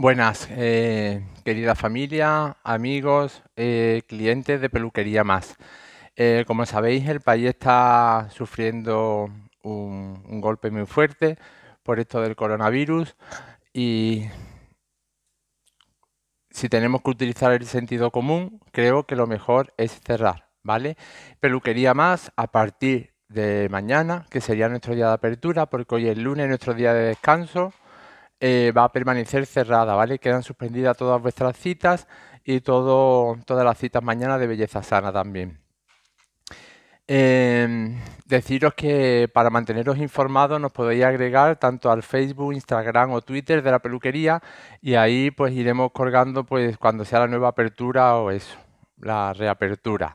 Buenas, eh, querida familia, amigos, eh, clientes de Peluquería Más. Eh, como sabéis, el país está sufriendo un, un, golpe muy fuerte por esto del coronavirus y si tenemos que utilizar el sentido común, creo que lo mejor es cerrar, ¿vale? Peluquería Más a partir de mañana, que sería nuestro día de apertura, porque hoy es lunes, nuestro día de descanso. Eh, va a permanecer cerrada, ¿vale? Quedan suspendidas todas vuestras citas y todo, todas las citas mañana de Belleza Sana también. Em, deciros que para manteneros informados nos podéis agregar tanto al Facebook, Instagram o Twitter de la peluquería y ahí pues iremos colgando pues cuando sea la nueva apertura o eso, la reapertura.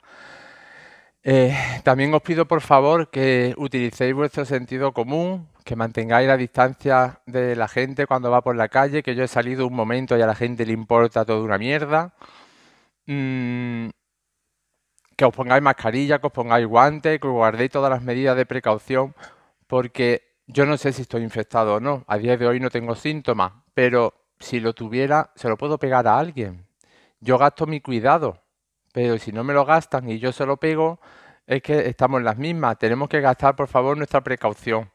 Eh, también os pido por favor que utilicéis vuestro sentido común, que mantengáis la distancia de la gente cuando va por la calle, que yo he salido un momento y a la gente le importa toda una mierda. Mm, que os pongáis mascarilla, que os pongáis guantes, que guardéis todas las medidas de precaución, porque yo no sé si estoy infectado o no. A día de hoy no tengo síntomas, pero si lo tuviera, se lo puedo pegar a alguien. Yo gasto mi cuidado, pero si no me lo gastan y yo se lo pego, es que estamos las mismas. Tenemos que gastar, por favor, nuestra precaución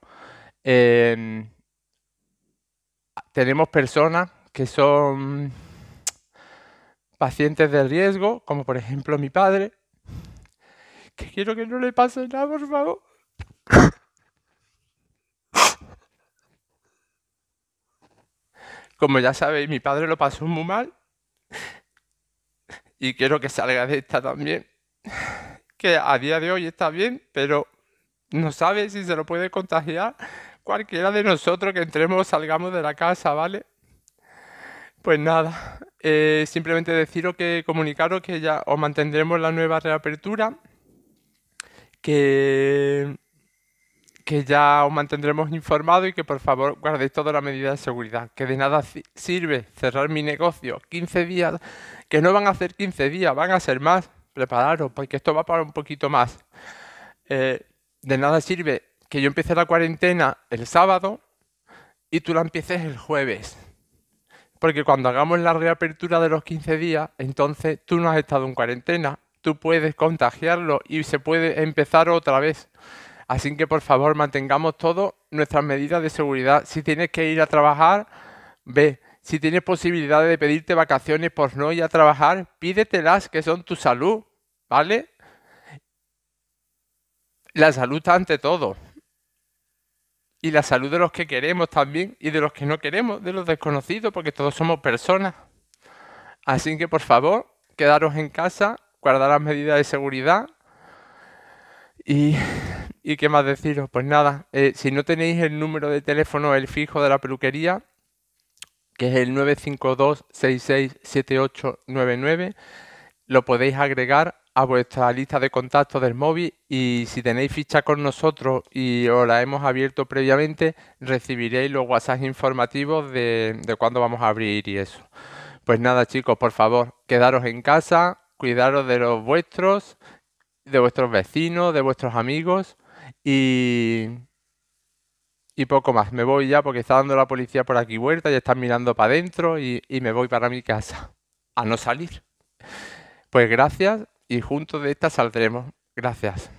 tenemos personas que son pacientes de riesgo, como por ejemplo mi padre, que quiero que no le pase nada, por favor. Como ya sabéis, mi padre lo pasó muy mal y quiero que salga de esta también. Que a día de hoy está bien, pero no sabe si se lo puede contagiar cualquiera de nosotros que entremos salgamos de la casa, ¿vale? Pues nada, eh, simplemente deciros que comunicaros que ya os mantendremos la nueva reapertura, que, que ya os mantendremos informados y que por favor guardéis toda la medida de seguridad, que de nada sirve cerrar mi negocio 15 días, que no van a ser 15 días, van a ser más, prepararos, porque esto va para un poquito más. Eh, de nada sirve que yo empiece la cuarentena el sábado y tú la empieces el jueves. Porque cuando hagamos la reapertura de los 15 días, entonces tú no has estado en cuarentena, tú puedes contagiarlo y se puede empezar otra vez. Así que por favor mantengamos todas nuestras medidas de seguridad. Si tienes que ir a trabajar, ve. Si tienes posibilidad de pedirte vacaciones por no ir a trabajar, pídetelas que son tu salud, ¿vale? La salud ante todo y la salud de los que queremos también y de los que no queremos, de los desconocidos, porque todos somos personas. Así que por favor, quedaros en casa, guardar las medidas de seguridad y, qué más deciros. Pues nada, eh, si no tenéis el número de teléfono, el fijo de la peluquería, que es el 952 667899 lo podéis agregar a vuestra lista de contactos del móvil y si tenéis ficha con nosotros y os la hemos abierto previamente, recibiréis los WhatsApp informativos de, cuándo vamos a abrir y eso. Pues nada chicos, por favor, quedaros en casa, cuidaros de los vuestros, de vuestros vecinos, de vuestros amigos y, y poco más. Me voy ya porque está dando la policía por aquí vuelta, ...y están mirando para adentro y, y me voy para mi casa. A no salir. Pues gracias y juntos de esta saldremos. Gracias.